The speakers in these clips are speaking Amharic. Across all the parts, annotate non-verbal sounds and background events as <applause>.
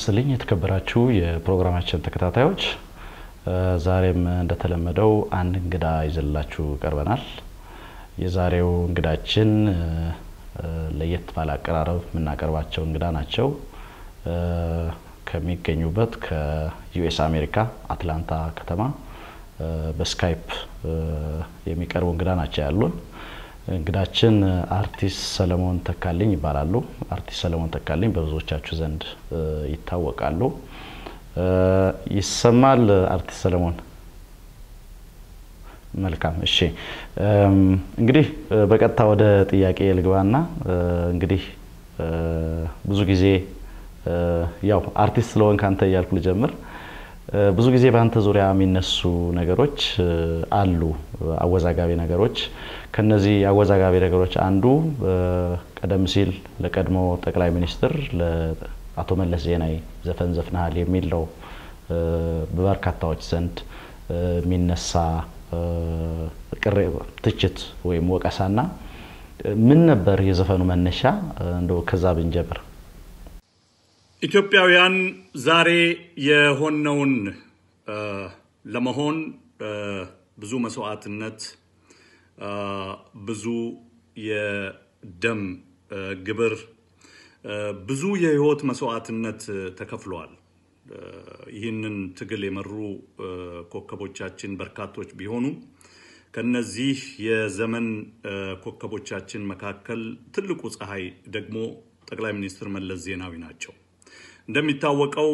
ይስጥልኝ የተከበራችሁ የፕሮግራማችን ተከታታዮች፣ ዛሬም እንደተለመደው አንድ እንግዳ ይዘላችሁ ቀርበናል። የዛሬው እንግዳችን ለየት ባለ አቀራረብ የምናቀርባቸው እንግዳ ናቸው። ከሚገኙበት ከዩኤስ አሜሪካ አትላንታ ከተማ በስካይፕ የሚቀርቡ እንግዳ ናቸው ያሉን እንግዳችን አርቲስት ሰለሞን ተካልኝ ይባላሉ። አርቲስት ሰለሞን ተካልኝ በብዙዎቻችሁ ዘንድ ይታወቃሉ። ይሰማል? አርቲስት ሰለሞን መልካም። እሺ እንግዲህ በቀጥታ ወደ ጥያቄ ልግባና እንግዲህ ብዙ ጊዜ ያው አርቲስት ስለሆንክ አንተ እያልኩ ልጀምር። ብዙ ጊዜ በአንተ ዙሪያ የሚነሱ ነገሮች አሉ፣ አወዛጋቢ ነገሮች ከነዚህ አወዛጋቢ ነገሮች አንዱ ቀደም ሲል ለቀድሞ ጠቅላይ ሚኒስትር ለአቶ መለስ ዜናዊ ዘፈን ዘፍናሃል የሚለው በበርካታዎች ዘንድ የሚነሳ ትችት ወይም ወቀሳና ምን ነበር የዘፈኑ መነሻ? እንደ ከዛ ብንጀምር። ኢትዮጵያውያን ዛሬ የሆነውን ለመሆን ብዙ መስዋዕትነት ብዙ የደም ግብር፣ ብዙ የህይወት መስዋዕትነት ተከፍለዋል። ይህንን ትግል የመሩ ኮከቦቻችን በርካቶች ቢሆኑ ከነዚህ የዘመን ኮከቦቻችን መካከል ትልቁ ፀሐይ ደግሞ ጠቅላይ ሚኒስትር መለስ ዜናዊ ናቸው። እንደሚታወቀው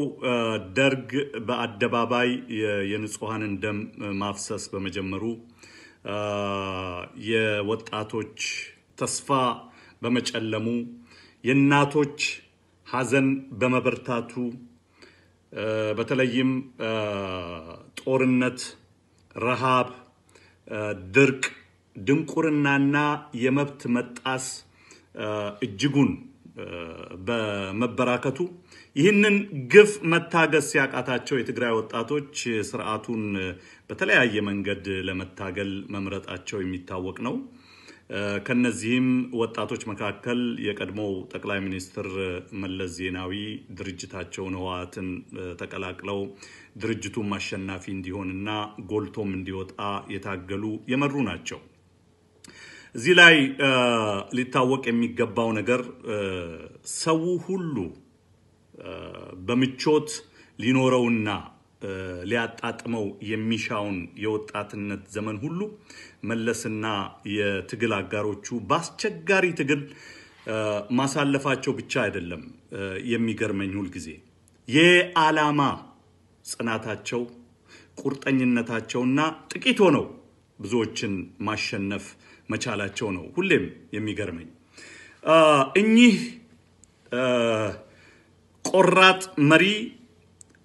ደርግ በአደባባይ የንጹሐንን ደም ማፍሰስ በመጀመሩ የወጣቶች ተስፋ በመጨለሙ የእናቶች ሐዘን በመበርታቱ በተለይም ጦርነት፣ ረሃብ፣ ድርቅ፣ ድንቁርናና የመብት መጣስ እጅጉን በመበራከቱ ይህንን ግፍ መታገስ ሲያቃታቸው የትግራይ ወጣቶች ስርዓቱን በተለያየ መንገድ ለመታገል መምረጣቸው የሚታወቅ ነው። ከነዚህም ወጣቶች መካከል የቀድሞው ጠቅላይ ሚኒስትር መለስ ዜናዊ ድርጅታቸውን ህወሓትን ተቀላቅለው ድርጅቱም አሸናፊ እንዲሆንና ጎልቶም እንዲወጣ የታገሉ የመሩ ናቸው። እዚህ ላይ ሊታወቅ የሚገባው ነገር ሰው ሁሉ በምቾት ሊኖረውና ሊያጣጥመው የሚሻውን የወጣትነት ዘመን ሁሉ መለስና የትግል አጋሮቹ በአስቸጋሪ ትግል ማሳለፋቸው ብቻ አይደለም የሚገርመኝ ሁልጊዜ የዓላማ ጽናታቸው ቁርጠኝነታቸውና ጥቂት ሆነው ብዙዎችን ማሸነፍ መቻላቸው ነው ሁሌም የሚገርመኝ። እኚህ ቆራጥ መሪ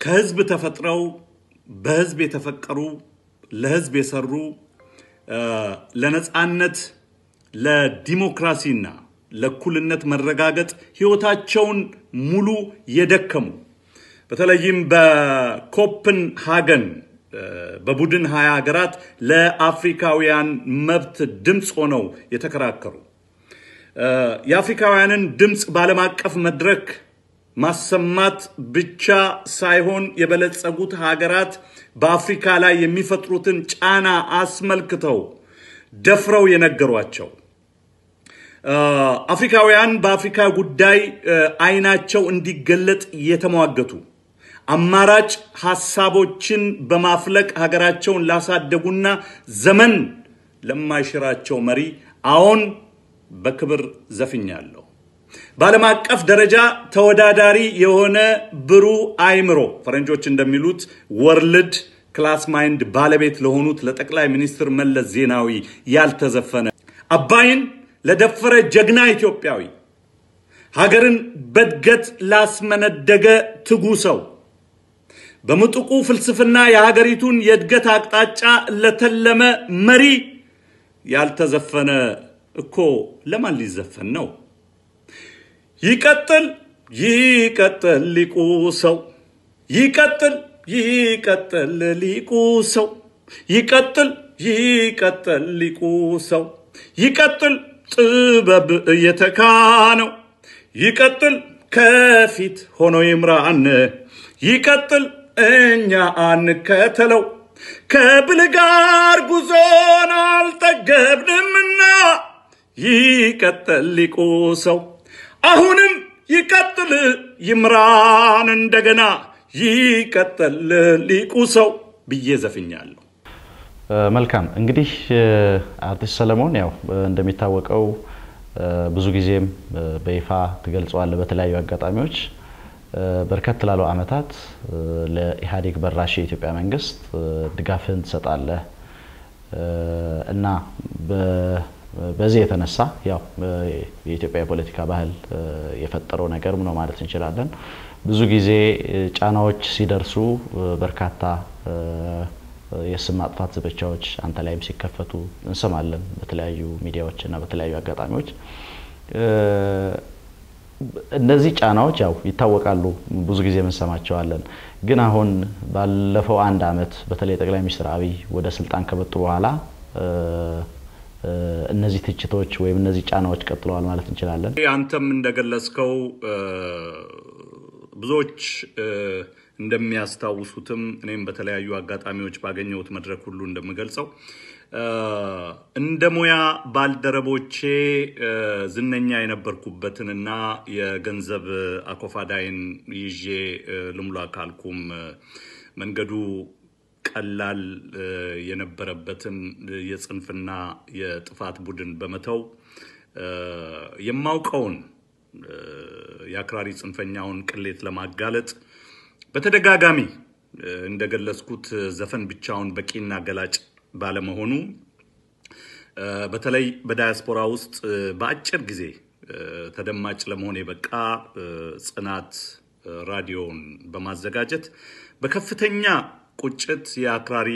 ከህዝብ ተፈጥረው በህዝብ የተፈቀሩ ለህዝብ የሰሩ ለነፃነት ለዲሞክራሲና ለእኩልነት መረጋገጥ ህይወታቸውን ሙሉ የደከሙ በተለይም በኮፕንሃገን በቡድን ሀያ ሀገራት ለአፍሪካውያን መብት ድምፅ ሆነው የተከራከሩ የአፍሪካውያንን ድምፅ በዓለም አቀፍ መድረክ ማሰማት ብቻ ሳይሆን የበለጸጉት ሀገራት በአፍሪካ ላይ የሚፈጥሩትን ጫና አስመልክተው ደፍረው የነገሯቸው አፍሪካውያን በአፍሪካ ጉዳይ አይናቸው እንዲገለጥ የተሟገቱ አማራጭ ሀሳቦችን በማፍለቅ ሀገራቸውን ላሳደጉና ዘመን ለማይሽራቸው መሪ አዎን በክብር ዘፍኛለሁ። በዓለም አቀፍ ደረጃ ተወዳዳሪ የሆነ ብሩህ አእምሮ ፈረንጆች እንደሚሉት ወርልድ ክላስ ማይንድ ባለቤት ለሆኑት ለጠቅላይ ሚኒስትር መለስ ዜናዊ ያልተዘፈነ አባይን ለደፈረ ጀግና ኢትዮጵያዊ ሀገርን በእድገት ላስመነደገ ትጉ ሰው በምጡቁ ፍልስፍና የሀገሪቱን የእድገት አቅጣጫ ለተለመ መሪ ያልተዘፈነ እኮ ለማን ሊዘፈን ነው? ይቀጥል ይቀጥል ሊቁ ሰው ይቀጥል ይቀጥል ሊቁ ሰው ይቀጥል ይቀጥል ሊቁ ሰው ይቀጥል ጥበብ እየተካነው ይቀጥል ከፊት ሆኖ ይምራን ይቀጥል እኛ አንከተለው ከብል ጋር ጉዞን አልጠገብንምና ይቀጥል ሊቁ ሰው አሁንም ይቀጥል ይምራን እንደገና ይቀጥል ሊቁ ሰው ብዬ ዘፍኛለሁ። መልካም እንግዲህ አርቲስት ሰለሞን ያው እንደሚታወቀው ብዙ ጊዜም በይፋ ትገልጸዋለ በተለያዩ አጋጣሚዎች በርከት ላሉ አመታት ለኢህአዴግ በራሽ የኢትዮጵያ መንግስት ድጋፍን ትሰጣለህ እና በዚህ የተነሳ ያው የኢትዮጵያ የፖለቲካ ባህል የፈጠረው ነገር ነው ማለት እንችላለን። ብዙ ጊዜ ጫናዎች ሲደርሱ በርካታ የስም ማጥፋት ዘመቻዎች አንተ ላይም ሲከፈቱ እንሰማለን በተለያዩ ሚዲያዎች እና በተለያዩ አጋጣሚዎች። እነዚህ ጫናዎች ያው ይታወቃሉ፣ ብዙ ጊዜ የምንሰማቸዋለን። ግን አሁን ባለፈው አንድ አመት በተለይ ጠቅላይ ሚኒስትር አብይ ወደ ስልጣን ከመጡ በኋላ እነዚህ ትችቶች ወይም እነዚህ ጫናዎች ቀጥለዋል ማለት እንችላለን። አንተም እንደገለጽከው ብዙዎች እንደሚያስታውሱትም እኔም በተለያዩ አጋጣሚዎች ባገኘሁት መድረክ ሁሉ እንደምገልጸው እንደ ሙያ ባልደረቦቼ ዝነኛ የነበርኩበትንና የገንዘብ አኮፋዳይን ይዤ ልሙላ ካልኩም መንገዱ ቀላል የነበረበትን የጽንፍና የጥፋት ቡድን በመተው የማውቀውን የአክራሪ ጽንፈኛውን ቅሌት ለማጋለጥ በተደጋጋሚ እንደገለጽኩት ዘፈን ብቻውን በቂና ገላጭ ባለመሆኑ በተለይ በዳያስፖራ ውስጥ በአጭር ጊዜ ተደማጭ ለመሆን የበቃ ጽናት ራዲዮን በማዘጋጀት በከፍተኛ ቁጭት የአክራሪ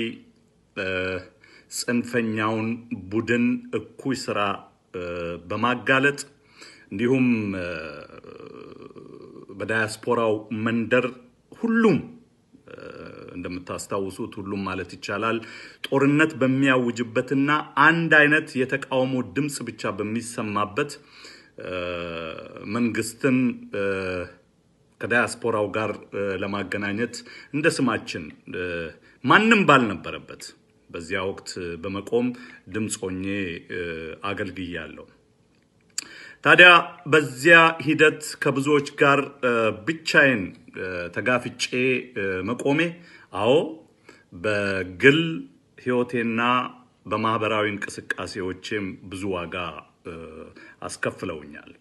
ጽንፈኛውን ቡድን እኩይ ስራ በማጋለጥ እንዲሁም በዳያስፖራው መንደር ሁሉም እንደምታስታውሱት ሁሉም ማለት ይቻላል ጦርነት በሚያውጅበትና አንድ አይነት የተቃውሞ ድምፅ ብቻ በሚሰማበት መንግስትን ከዳያስፖራው ጋር ለማገናኘት እንደ ስማችን ማንም ባልነበረበት በዚያ ወቅት በመቆም ድምፆኜ አገልግያለሁ። ታዲያ በዚያ ሂደት ከብዙዎች ጋር ብቻዬን ተጋፍጬ መቆሜ አዎ በግል ህይወቴና በማህበራዊ እንቅስቃሴዎቼም ብዙ ዋጋ አስከፍለውኛል።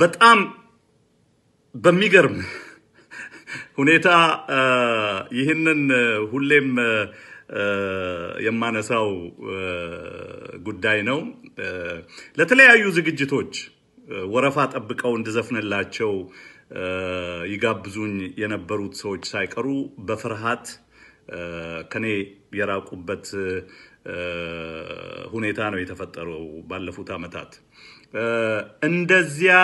በጣም በሚገርም ሁኔታ ይህንን ሁሌም የማነሳው ጉዳይ ነው። ለተለያዩ ዝግጅቶች ወረፋ ጠብቀው እንድዘፍንላቸው ይጋብዙኝ የነበሩት ሰዎች ሳይቀሩ በፍርሃት ከኔ የራቁበት ሁኔታ ነው የተፈጠረው ባለፉት ዓመታት። እንደዚያ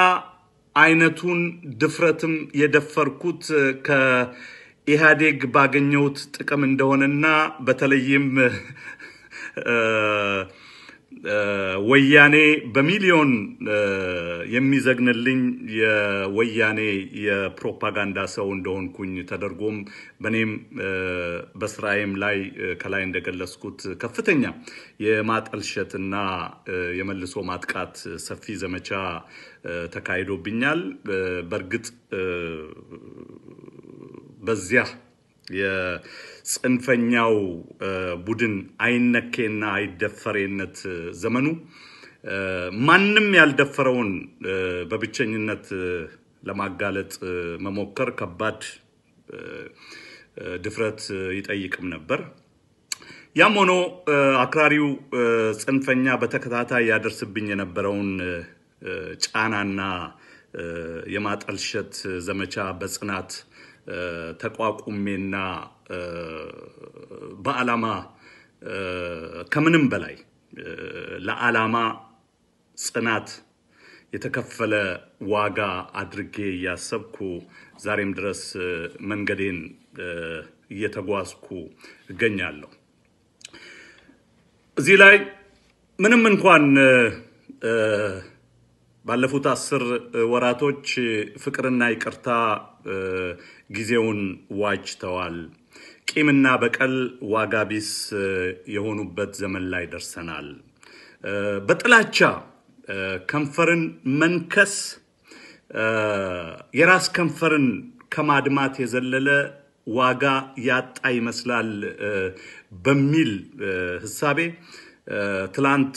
አይነቱን ድፍረትም የደፈርኩት ከኢህአዴግ ባገኘሁት ጥቅም እንደሆነና በተለይም ወያኔ በሚሊዮን የሚዘግንልኝ የወያኔ የፕሮፓጋንዳ ሰው እንደሆንኩኝ ተደርጎም በእኔም በስራዬም ላይ ከላይ እንደገለጽኩት ከፍተኛ የማጠልሸትና የመልሶ ማጥቃት ሰፊ ዘመቻ ተካሂዶብኛል። በእርግጥ በዚያ የጽንፈኛው ቡድን አይነኬና አይደፈሬነት ዘመኑ ማንም ያልደፈረውን በብቸኝነት ለማጋለጥ መሞከር ከባድ ድፍረት ይጠይቅም ነበር። ያም ሆኖ አክራሪው ጽንፈኛ በተከታታይ ያደርስብኝ የነበረውን ጫናና የማጠልሸት ዘመቻ በጽናት ተቋቁሜና በዓላማ ከምንም በላይ ለዓላማ ጽናት የተከፈለ ዋጋ አድርጌ እያሰብኩ ዛሬም ድረስ መንገዴን እየተጓዝኩ እገኛለሁ። እዚህ ላይ ምንም እንኳን ባለፉት አስር ወራቶች ፍቅርና ይቅርታ ጊዜውን ዋጅተዋል። ቂምና በቀል ዋጋ ቢስ የሆኑበት ዘመን ላይ ደርሰናል። በጥላቻ ከንፈርን መንከስ የራስ ከንፈርን ከማድማት የዘለለ ዋጋ ያጣ ይመስላል በሚል ህሳቤ። ትላንት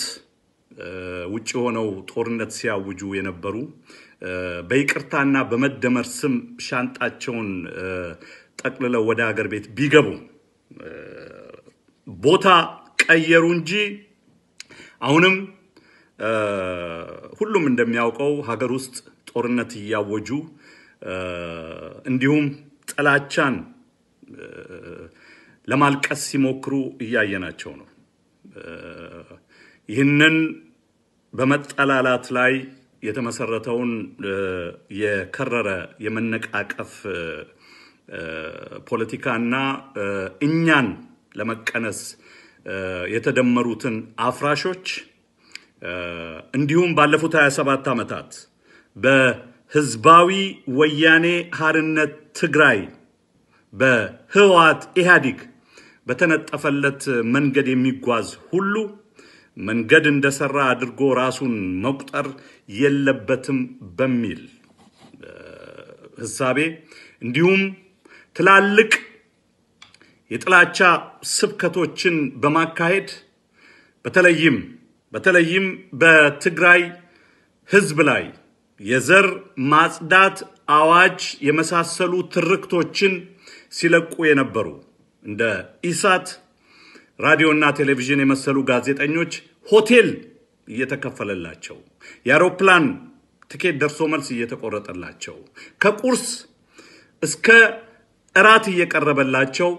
ውጭ ሆነው ጦርነት ሲያውጁ የነበሩ በይቅርታና በመደመር ስም ሻንጣቸውን ጠቅልለው ወደ ሀገር ቤት ቢገቡ ቦታ ቀየሩ እንጂ አሁንም ሁሉም እንደሚያውቀው ሀገር ውስጥ ጦርነት እያወጁ እንዲሁም ጥላቻን ለማልቀስ ሲሞክሩ እያየናቸው ነው። ይህንን በመጠላላት ላይ የተመሰረተውን የከረረ የመነቃቀፍ ፖለቲካና እኛን ለመቀነስ የተደመሩትን አፍራሾች እንዲሁም ባለፉት 27 ዓመታት በህዝባዊ ወያኔ ሀርነት ትግራይ በህወሓት ኢህአዲግ በተነጠፈለት መንገድ የሚጓዝ ሁሉ መንገድ እንደሰራ አድርጎ ራሱን መቁጠር የለበትም በሚል ህሳቤ እንዲሁም ትላልቅ የጥላቻ ስብከቶችን በማካሄድ በተለይም በተለይም በትግራይ ህዝብ ላይ የዘር ማጽዳት አዋጅ የመሳሰሉ ትርክቶችን ሲለቁ የነበሩ እንደ ኢሳት ራዲዮና ቴሌቪዥን የመሰሉ ጋዜጠኞች ሆቴል እየተከፈለላቸው የአውሮፕላን ትኬት ደርሶ መልስ እየተቆረጠላቸው ከቁርስ እስከ እራት እየቀረበላቸው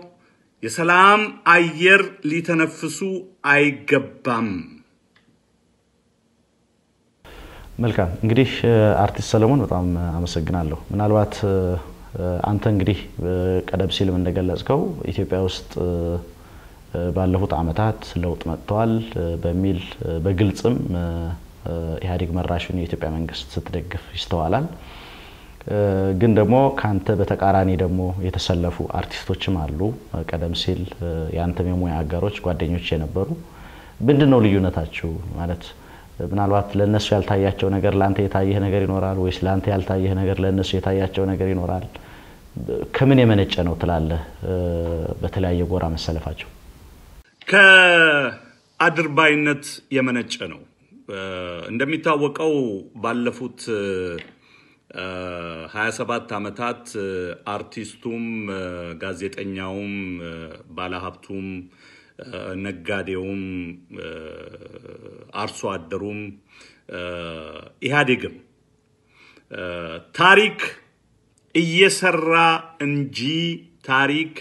የሰላም አየር ሊተነፍሱ አይገባም። መልካም እንግዲህ አርቲስት ሰለሞን በጣም አመሰግናለሁ። ምናልባት አንተ እንግዲህ ቀደም ሲልም እንደገለጽከው ኢትዮጵያ ውስጥ ባለፉት ዓመታት ለውጥ መጥተዋል በሚል በግልጽም ኢህአዴግ መራሹን የኢትዮጵያ መንግስት ስትደግፍ ይስተዋላል። ግን ደግሞ ከአንተ በተቃራኒ ደግሞ የተሰለፉ አርቲስቶችም አሉ። ቀደም ሲል የአንተም የሙያ አጋሮች ጓደኞች የነበሩ ምንድን ነው ልዩነታችሁ? ማለት ምናልባት ለእነሱ ያልታያቸው ነገር ለአንተ የታየህ ነገር ይኖራል ወይስ ለአንተ ያልታየህ ነገር ለእነሱ የታያቸው ነገር ይኖራል? ከምን የመነጨ ነው ትላለህ? በተለያየ ጎራ መሰለፋቸው ከአድርባይነት የመነጨ ነው። እንደሚታወቀው ባለፉት 27 ዓመታት አርቲስቱም ጋዜጠኛውም ባለሀብቱም ነጋዴውም አርሶ አደሩም ኢህአዴግም ታሪክ እየሰራ እንጂ ታሪክ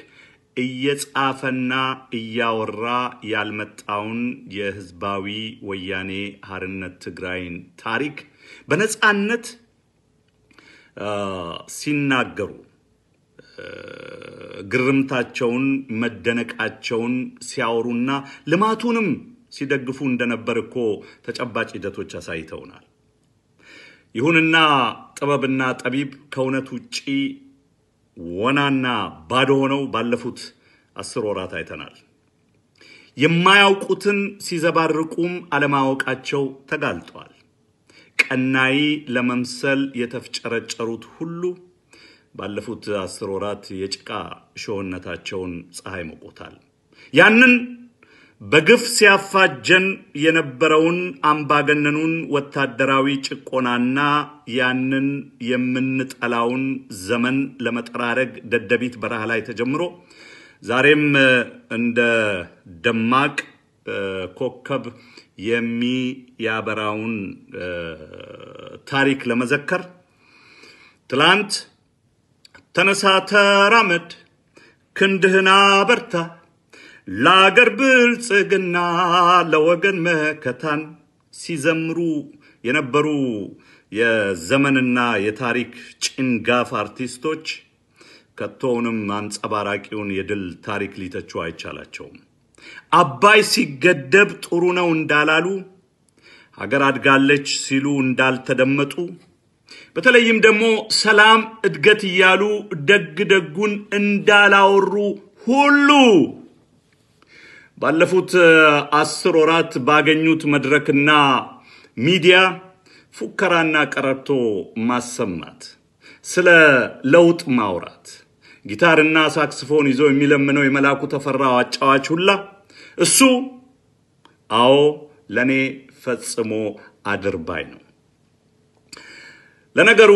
እየጻፈና እያወራ ያልመጣውን የህዝባዊ ወያኔ ሀርነት ትግራይን ታሪክ በነፃነት ሲናገሩ ግርምታቸውን፣ መደነቃቸውን ሲያወሩና ልማቱንም ሲደግፉ እንደነበር እኮ ተጨባጭ ሂደቶች አሳይተውናል። ይሁንና ጥበብና ጠቢብ ከእውነት ውጪ ወናና ባዶ ሆነው ባለፉት አስር ወራት አይተናል። የማያውቁትን ሲዘባርቁም አለማወቃቸው ተጋልጧል። ቀናይ ለመምሰል የተፍጨረጨሩት ሁሉ ባለፉት አስር ወራት የጭቃ እሾህነታቸውን ፀሐይ ሞቆታል። ያንን በግፍ ሲያፋጀን የነበረውን አምባገነኑን ወታደራዊ ጭቆናና ያንን የምንጠላውን ዘመን ለመጠራረግ ደደቢት በረሃ ላይ ተጀምሮ ዛሬም እንደ ደማቅ ኮከብ የሚያበራውን ታሪክ ለመዘከር ትላንት ተነሳ ተራመድ፣ ክንድህን አበርታ ለአገር ብልጽግና ለወገን መከታን ሲዘምሩ የነበሩ የዘመንና የታሪክ ጭንጋፍ አርቲስቶች ከቶውንም አንጸባራቂውን የድል ታሪክ ሊተቹ አይቻላቸውም። አባይ ሲገደብ ጥሩ ነው እንዳላሉ፣ ሀገር አድጋለች ሲሉ እንዳልተደመጡ፣ በተለይም ደግሞ ሰላም እድገት እያሉ ደግ ደጉን እንዳላወሩ ሁሉ ባለፉት አስር ወራት ባገኙት መድረክና ሚዲያ ፉከራና ቀረርቶ ማሰማት፣ ስለ ለውጥ ማውራት፣ ጊታርና ሳክስፎን ይዞ የሚለምነው የመላኩ ተፈራ አጫዋች ሁላ እሱ አዎ ለእኔ ፈጽሞ አድርባይ ነው። ለነገሩ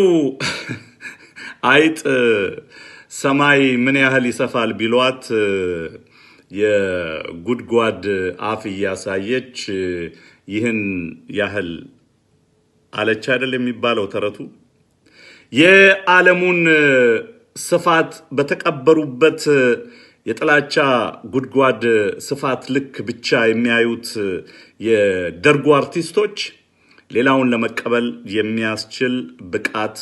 አይጥ ሰማይ ምን ያህል ይሰፋል ቢሏት የጉድጓድ አፍ እያሳየች ይህን ያህል አለች አይደል የሚባለው ተረቱ። የዓለሙን ስፋት በተቀበሩበት የጥላቻ ጉድጓድ ስፋት ልክ ብቻ የሚያዩት የደርጉ አርቲስቶች ሌላውን ለመቀበል የሚያስችል ብቃት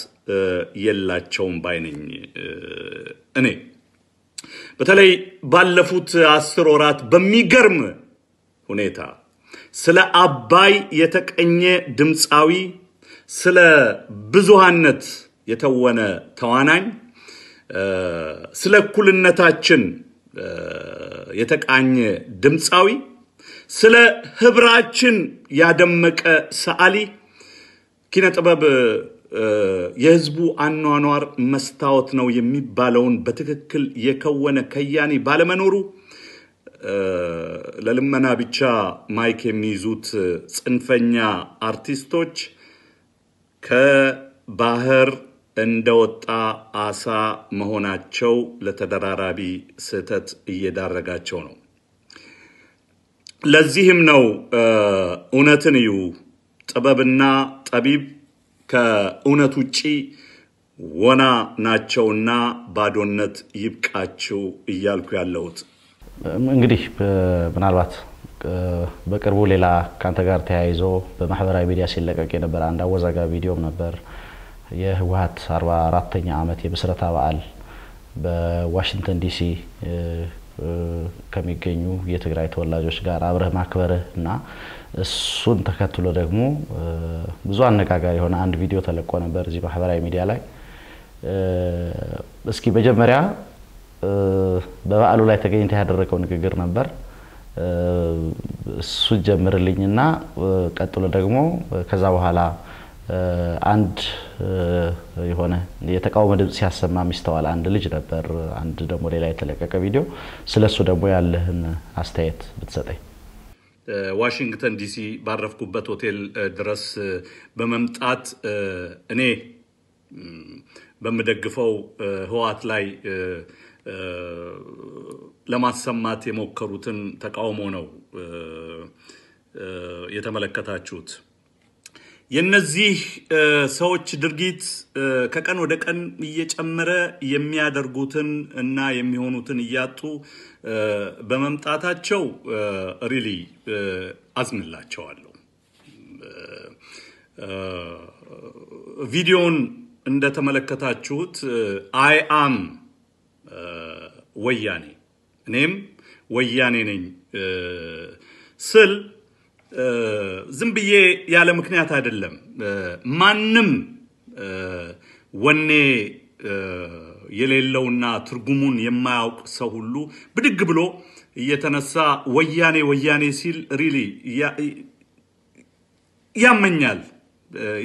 የላቸውም ባይነኝ እኔ በተለይ ባለፉት አስር ወራት በሚገርም ሁኔታ ስለ አባይ የተቀኘ ድምፃዊ፣ ስለ ብዙሃነት የተወነ ተዋናኝ፣ ስለ እኩልነታችን የተቃኘ ድምፃዊ፣ ስለ ህብራችን ያደመቀ ሰዓሊ ኪነ ጥበብ የህዝቡ አኗኗር መስታወት ነው የሚባለውን በትክክል የከወነ ከያኔ ባለመኖሩ ለልመና ብቻ ማይክ የሚይዙት ጽንፈኛ አርቲስቶች ከባህር እንደወጣ አሳ መሆናቸው ለተደራራቢ ስህተት እየዳረጋቸው ነው። ለዚህም ነው እውነትን እዩ ጥበብና ጠቢብ ከእውነት ውጪ ወና ናቸውና ባዶነት ይብቃችሁ እያልኩ ያለሁት እንግዲህ ምናልባት በቅርቡ ሌላ ከአንተ ጋር ተያይዞ በማህበራዊ ሚዲያ ሲለቀቅ የነበረ አንድ አወዛጋቢ ቪዲዮም ነበር። የህወሀት 44ተኛ ዓመት የምስረታ በዓል በዋሽንግተን ዲሲ ከሚገኙ የትግራይ ተወላጆች ጋር አብረህ ማክበርህ እና እሱን ተከትሎ ደግሞ ብዙ አነጋጋሪ የሆነ አንድ ቪዲዮ ተለቆ ነበር እዚህ ማህበራዊ ሚዲያ ላይ። እስኪ መጀመሪያ በበዓሉ ላይ ተገኝተ ያደረገው ንግግር ነበር። እሱ ጀምርልኝና ቀጥሎ ደግሞ ከዛ በኋላ አንድ የሆነ የተቃውሞ ድምፅ ሲያሰማ የሚስተዋል አንድ ልጅ ነበር። አንድ ደግሞ ሌላ የተለቀቀ ቪዲዮ፣ ስለሱ ደግሞ ያለህን አስተያየት ብትሰጠኝ። ዋሽንግተን ዲሲ ባረፍኩበት ሆቴል ድረስ በመምጣት እኔ በምደግፈው ህወሓት ላይ ለማሰማት የሞከሩትን ተቃውሞ ነው የተመለከታችሁት። የነዚህ ሰዎች ድርጊት ከቀን ወደ ቀን እየጨመረ የሚያደርጉትን እና የሚሆኑትን እያጡ በመምጣታቸው ሪሊ አዝንላቸዋለሁ። ቪዲዮውን እንደተመለከታችሁት አይ አም ወያኔ እኔም ወያኔ ነኝ ስል ዝም ብዬ ያለ ምክንያት አይደለም። ማንም ወኔ የሌለውና ትርጉሙን የማያውቅ ሰው ሁሉ ብድግ ብሎ እየተነሳ ወያኔ ወያኔ ሲል ሪሊ ያመኛል፣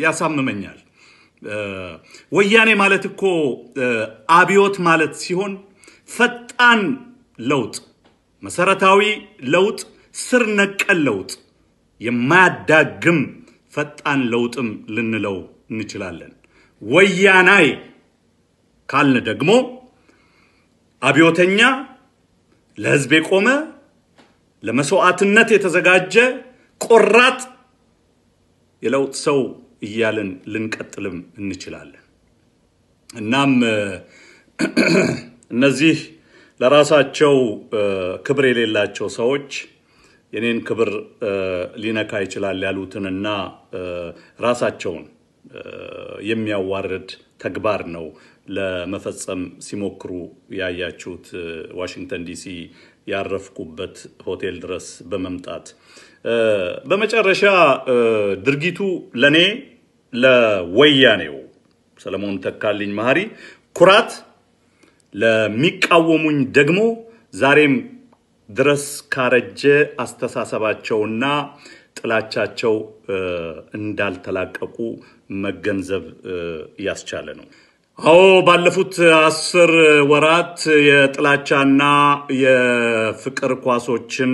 ያሳምመኛል። ወያኔ ማለት እኮ አብዮት ማለት ሲሆን ፈጣን ለውጥ፣ መሰረታዊ ለውጥ፣ ስር ነቀል ለውጥ የማያዳግም ፈጣን ለውጥም ልንለው እንችላለን። ወያናይ ካልን ደግሞ አብዮተኛ፣ ለህዝብ የቆመ ለመስዋዕትነት የተዘጋጀ ቆራጥ የለውጥ ሰው እያልን ልንቀጥልም እንችላለን። እናም <clears throat> እነዚህ ለራሳቸው ክብር የሌላቸው ሰዎች የኔን ክብር ሊነካ ይችላል ያሉትንና ራሳቸውን የሚያዋርድ ተግባር ነው ለመፈጸም ሲሞክሩ ያያችሁት ዋሽንግተን ዲሲ ያረፍኩበት ሆቴል ድረስ በመምጣት በመጨረሻ ድርጊቱ ለእኔ ለወያኔው ሰለሞን ተካልኝ መሀሪ ኩራት፣ ለሚቃወሙኝ ደግሞ ዛሬም ድረስ ካረጀ አስተሳሰባቸውና ጥላቻቸው እንዳልተላቀቁ መገንዘብ ያስቻለ ነው። አዎ ባለፉት አስር ወራት የጥላቻና የፍቅር ኳሶችን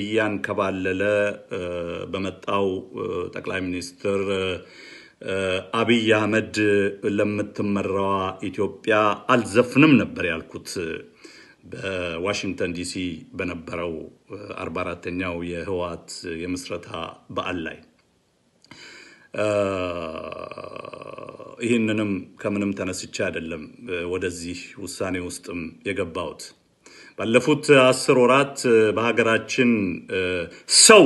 እያንከባለለ በመጣው ጠቅላይ ሚኒስትር አብይ አህመድ ለምትመራዋ ኢትዮጵያ አልዘፍንም ነበር ያልኩት በዋሽንግተን ዲሲ በነበረው 44ተኛው የህወሓት የምስረታ በዓል ላይ ይህንንም ከምንም ተነስቼ አይደለም ወደዚህ ውሳኔ ውስጥም የገባሁት። ባለፉት አስር ወራት በሀገራችን ሰው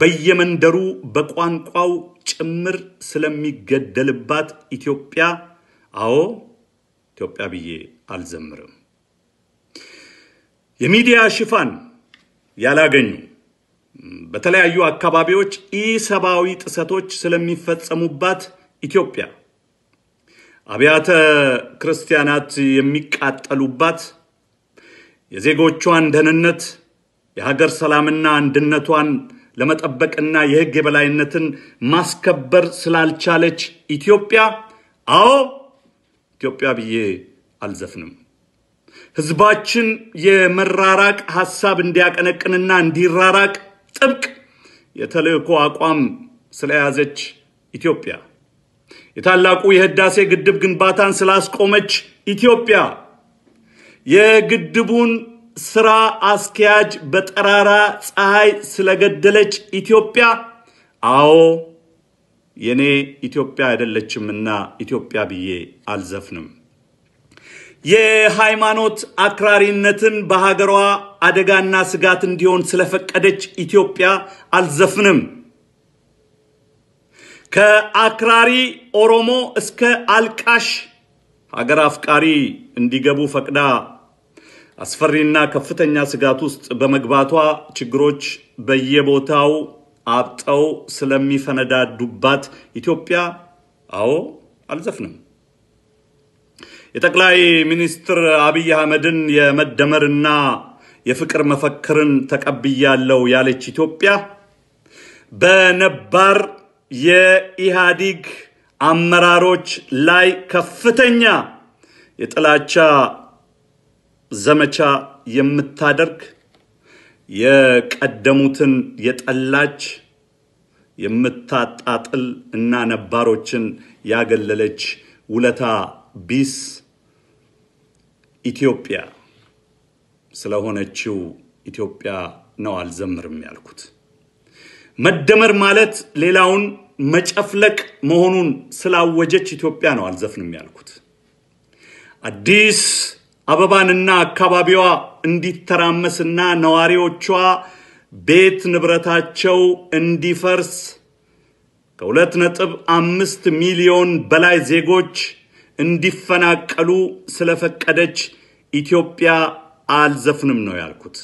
በየመንደሩ በቋንቋው ጭምር ስለሚገደልባት ኢትዮጵያ፣ አዎ ኢትዮጵያ ብዬ አልዘምርም። የሚዲያ ሽፋን ያላገኙ በተለያዩ አካባቢዎች ኢሰብአዊ ጥሰቶች ስለሚፈጸሙባት ኢትዮጵያ አብያተ ክርስቲያናት የሚቃጠሉባት የዜጎቿን ደህንነት የሀገር ሰላምና አንድነቷን ለመጠበቅና የሕግ የበላይነትን ማስከበር ስላልቻለች ኢትዮጵያ፣ አዎ ኢትዮጵያ ብዬ አልዘፍንም። ህዝባችን የመራራቅ ሀሳብ እንዲያቀነቅንና እንዲራራቅ ጥብቅ የተልእኮ አቋም ስለያዘች ኢትዮጵያ፣ የታላቁ የህዳሴ ግድብ ግንባታን ስላስቆመች ኢትዮጵያ፣ የግድቡን ስራ አስኪያጅ በጠራራ ፀሐይ ስለገደለች ኢትዮጵያ፣ አዎ የኔ ኢትዮጵያ አይደለችምና ኢትዮጵያ ብዬ አልዘፍንም። የሃይማኖት አክራሪነትን በሀገሯ አደጋና ስጋት እንዲሆን ስለፈቀደች ኢትዮጵያ አልዘፍንም። ከአክራሪ ኦሮሞ እስከ አልቃሽ ሀገር አፍቃሪ እንዲገቡ ፈቅዳ አስፈሪና ከፍተኛ ስጋት ውስጥ በመግባቷ ችግሮች በየቦታው አብጠው ስለሚፈነዳዱባት ኢትዮጵያ አዎ አልዘፍንም። የጠቅላይ ሚኒስትር አብይ አህመድን የመደመርና የፍቅር መፈክርን ተቀብያለው ያለች ኢትዮጵያ በነባር የኢህአዲግ አመራሮች ላይ ከፍተኛ የጥላቻ ዘመቻ የምታደርግ የቀደሙትን የጠላች የምታጣጥል እና ነባሮችን ያገለለች ውለታ ቢስ ኢትዮጵያ ስለሆነችው ኢትዮጵያ ነው አልዘምርም ያልኩት። መደመር ማለት ሌላውን መጨፍለቅ መሆኑን ስላወጀች ኢትዮጵያ ነው አልዘፍንም ያልኩት። አዲስ አበባንና አካባቢዋ እንዲተራመስና ነዋሪዎቿ ቤት ንብረታቸው እንዲፈርስ ከሁለት ነጥብ አምስት ሚሊዮን በላይ ዜጎች እንዲፈናቀሉ ስለፈቀደች ኢትዮጵያ አልዘፍንም ነው ያልኩት።